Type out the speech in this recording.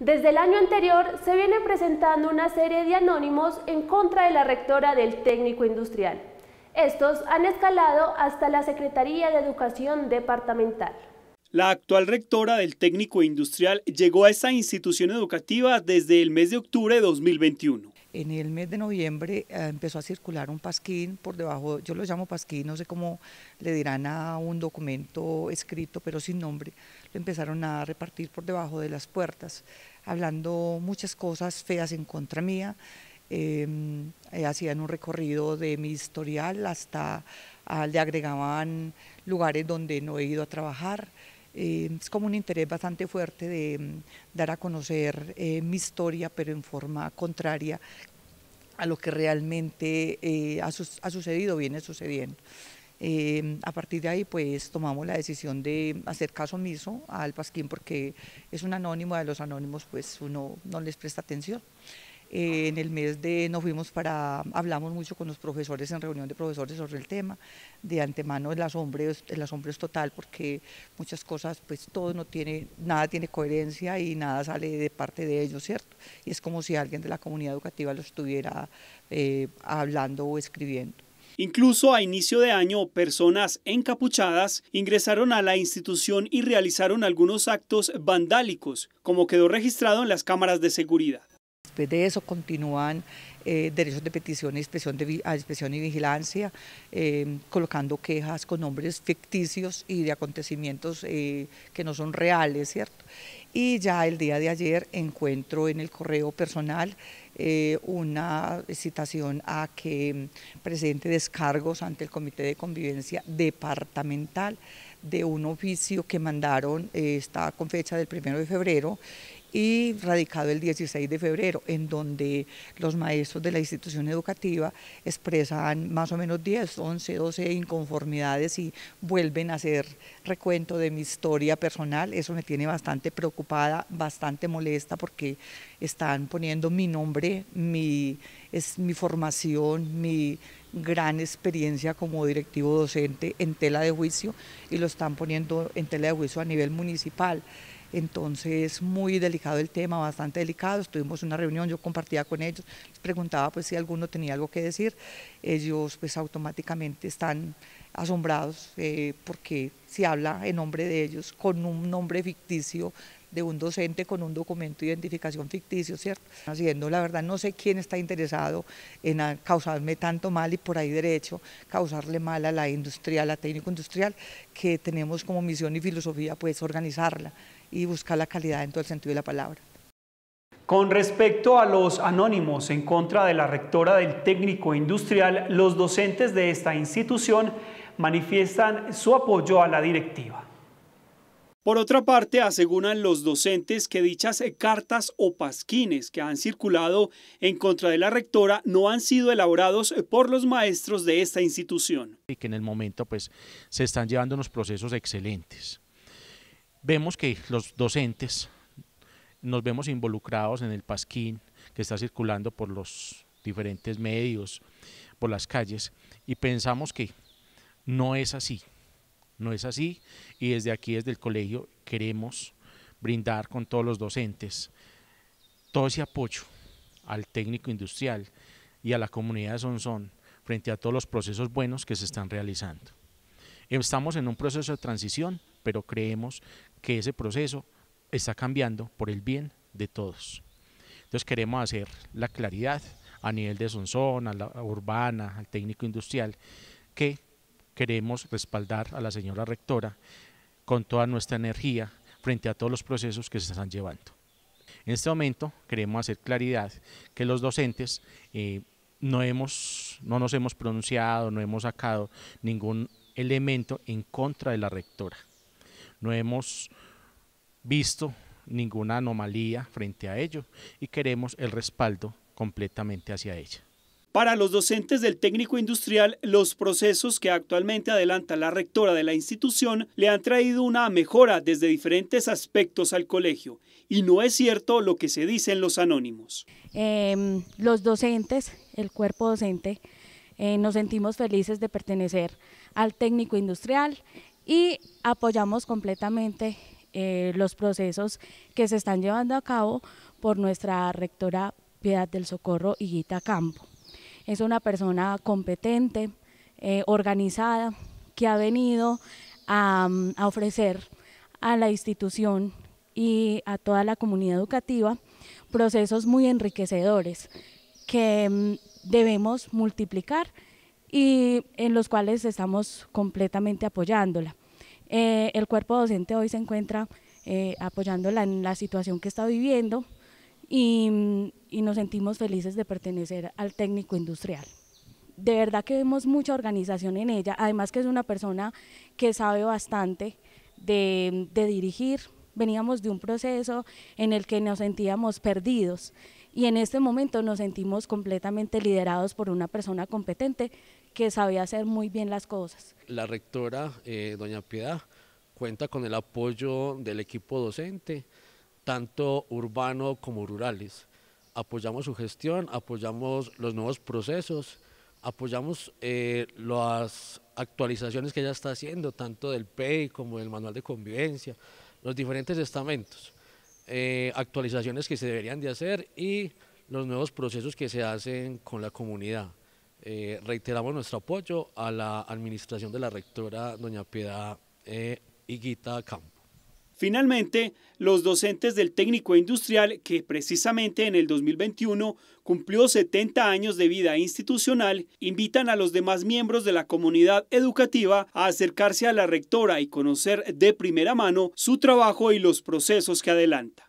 Desde el año anterior se viene presentando una serie de anónimos en contra de la rectora del técnico industrial. Estos han escalado hasta la Secretaría de Educación Departamental. La actual rectora del técnico industrial llegó a esa institución educativa desde el mes de octubre de 2021 en el mes de noviembre eh, empezó a circular un pasquín por debajo, yo lo llamo pasquín, no sé cómo le dirán a un documento escrito pero sin nombre, lo empezaron a repartir por debajo de las puertas, hablando muchas cosas feas en contra mía. Em, eh, hacían un recorrido de mi historial hasta ah, le agregaban lugares donde no he ido a trabajar, eh, es como un interés bastante fuerte de mm, dar a conocer eh, mi historia, pero en forma contraria a lo que realmente eh, ha, sucedido, viene sucediendo. a partir de ahí, pues tomamos la decisión de hacer caso omiso al Pasquín porque es un anónimo de los anónimos, pues uno no les presta atención. Eh, en el mes de nos fuimos para, hablamos mucho con los profesores en reunión de profesores sobre el tema. De antemano el asombro, es total porque muchas cosas, pues todo no tiene, nada tiene coherencia y nada sale de parte de ellos, ¿cierto? Y es como si alguien de la comunidad educativa lo estuviera eh, hablando o escribiendo. Incluso a inicio de año, personas encapuchadas ingresaron a la institución y realizaron algunos actos vandálicos, como quedó registrado en las cámaras de seguridad. Después de eso continúan eh, derechos de petición a inspección, de, a y vigilancia, eh, colocando quejas con nombres ficticios y de acontecimientos eh, que no son reales, ¿cierto? Y ya el día de ayer encuentro en el correo personal una citación a que mm, presente descargos ante el Comité de Convivencia Departamental de un oficio que mandaron, eh, está con fecha del primero de febrero, y radicado el 16 de febrero, en donde los maestros de la institución educativa expresan más o menos 10, 11, 12 inconformidades y vuelven a hacer recuento de mi historia personal. Eso me tiene bastante preocupada, bastante molesta porque están poniendo mi nombre, mi, es, mi formación, mi gran experiencia como directivo docente en tela de juicio y lo están poniendo en tela de juicio a nivel municipal. Entonces, muy delicado el tema, bastante delicado. Tuvimos una reunión, yo compartía con ellos, les preguntaba pues si alguno tenía algo que decir. Ellos pues automáticamente están asombrados eh, porque se habla en nombre de ellos con un nombre ficticio de un docente con un documento de identificación ficticio, ¿cierto? Haciendo, la verdad, no sé quién está interesado en causarme tanto mal y por ahí derecho, causarle mal a la industria, a la técnico-industrial, que tenemos como misión y filosofía, pues, organizarla y buscar la calidad en todo el sentido de la palabra. Con respecto a los anónimos en contra de la rectora del técnico industrial, los docentes de esta institución manifiestan su apoyo a la directiva. Por otra parte, aseguran los docentes que dichas cartas o pasquines que han circulado en contra de la rectora no han sido elaborados por los maestros de esta institución. Y que en el momento pues se están llevando unos procesos excelentes. Vemos que los docentes nos vemos involucrados en el pasquín que está circulando por los diferentes medios, por las calles, y pensamos que no es así no es así y desde aquí, desde el colegio, queremos brindar con todos los docentes todo ese apoyo al técnico industrial y a la comunidad de Sonsón frente a todos los procesos buenos que se están realizando. Estamos en un proceso de transición, pero creemos que ese proceso está cambiando por el bien de todos. Entonces queremos hacer la claridad a nivel de Sonsón, a la urbana, al técnico industrial, que queremos respaldar a la señora rectora con toda nuestra energía frente a todos los procesos que se están llevando. En este momento queremos hacer claridad que los docentes eh, no, hemos, no nos hemos pronunciado, no hemos sacado ningún elemento en contra de la rectora. No hemos visto ninguna anomalía frente a ello y queremos el respaldo completamente hacia ella. Para los docentes del técnico industrial, los procesos que actualmente adelanta la rectora de la institución le han traído una mejora desde diferentes aspectos al colegio. Y no es cierto lo que se dice en los anónimos. Em, los docentes, el cuerpo docente, eh, nos sentimos felices de pertenecer al técnico industrial y apoyamos completamente eh, los procesos que se están llevando a cabo por nuestra rectora Piedad del Socorro Higuita Campo es una persona competente, eh, organizada, que ha venido a, ofrecer a la institución y a toda la comunidad educativa procesos muy enriquecedores que mm, debemos multiplicar y en los cuales estamos completamente apoyándola. Eh, el cuerpo docente hoy se encuentra eh, apoyándola en la situación que está viviendo, y, nos sentimos felices de pertenecer al técnico industrial de verdad que vemos mucha organización en ella, además que es una persona que sabe bastante de, dirigir. Veníamos de un proceso en el que nos sentíamos perdidos y en este momento nos sentimos completamente liderados por una persona competente que sabe hacer muy bien las cosas. La rectora, eh, doña Piedad, cuenta con el apoyo del equipo docente, tanto urbano como rurales. Apoyamos su gestión, apoyamos los nuevos procesos, apoyamos eh, las actualizaciones que ella está haciendo, tanto del PEI como del manual de convivencia, los diferentes estamentos, eh, actualizaciones que se deberían de hacer y los nuevos procesos que se hacen con la comunidad. Eh, reiteramos nuestro apoyo a la administración de la rectora doña Piedad Higuita Campo. Finalmente, los docentes del técnico industrial, que precisamente en el 2021 cumplió 70 años de vida institucional, invitan a los demás miembros de la comunidad educativa a acercarse a la rectora y conocer de primera mano su trabajo y los procesos que adelanta.